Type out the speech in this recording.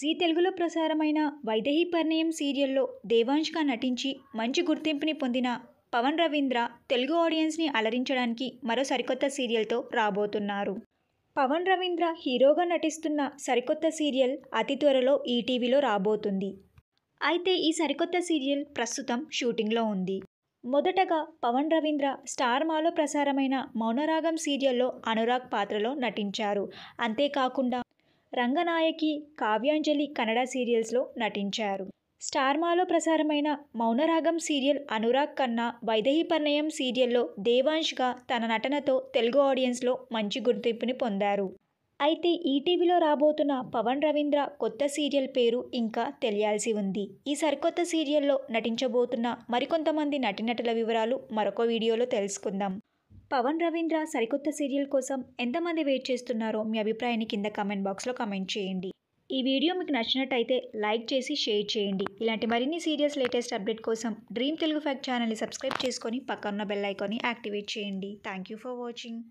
G తెలుగులో ప్రసారమైన వైదేహి పరిణయం సీరియల్లో దేవాంష్గా నటించి మంచి గుర్తింపుని పొందిన పవన్ రవీంద్ర తెలుగు ఆడియన్స్ని అలరించడానికి మరో సరికొత్త సీరియల్తో రాబోతున్నారు పవన్ రవీంద్ర హీరోగా నటిస్తున్న సరికొత్త సీరియల్ అతి త్వరలో ఈటీవీలో రాబోతుంది అయితే ఈ సరికొత్త సీరియల్ ప్రస్తుతం షూటింగ్లో ఉంది మొదటగా పవన్ రవీంద్ర స్టార్ మాలో ప్రసారమైన మౌనరాగం సీరియల్లో అనురాగ్ పాత్రలో నటించారు అంతేకాకుండా రంగనాయకి కావ్యాంజలి కన్నడ సీరియల్స్లో నటించారు స్టార్మాలో ప్రసారమైన మౌనరాగం సీరియల్ అనురాగ్ కన్నా వైదేహి పర్ణయం సీరియల్లో దేవాంష్గా తన నటనతో తెలుగు ఆడియన్స్లో మంచి గుర్తింపుని పొందారు అయితే ఈటీవీలో రాబోతున్న పవన్ రవీంద్ర కొత్త సీరియల్ పేరు ఇంకా తెలియాల్సి ఉంది ఈ సరికొత్త సీరియల్లో నటించబోతున్న మరికొంతమంది నటినటుల వివరాలు మరొక వీడియోలో తెలుసుకుందాం పవన్ రవీంద్ర సరికొత్త సీరియల్ కోసం ఎంతమంది వెయిట్ చేస్తున్నారో మీ అభిప్రాయాన్ని కింద కామెంట్ బాక్స్లో కామెంట్ చేయండి ఈ వీడియో మీకు నచ్చినట్టయితే లైక్ చేసి షేర్ చేయండి ఇలాంటి మరిన్ని సీరియల్స్ లేటెస్ట్ అప్డేట్ కోసం డ్రీమ్ తెలుగు ఫ్యాక్ట్ ఛానల్ని సబ్స్క్రైబ్ చేసుకొని పక్కన్న బెల్లైకాన్ని యాక్టివేట్ చేయండి థ్యాంక్ యూ ఫర్ వాచింగ్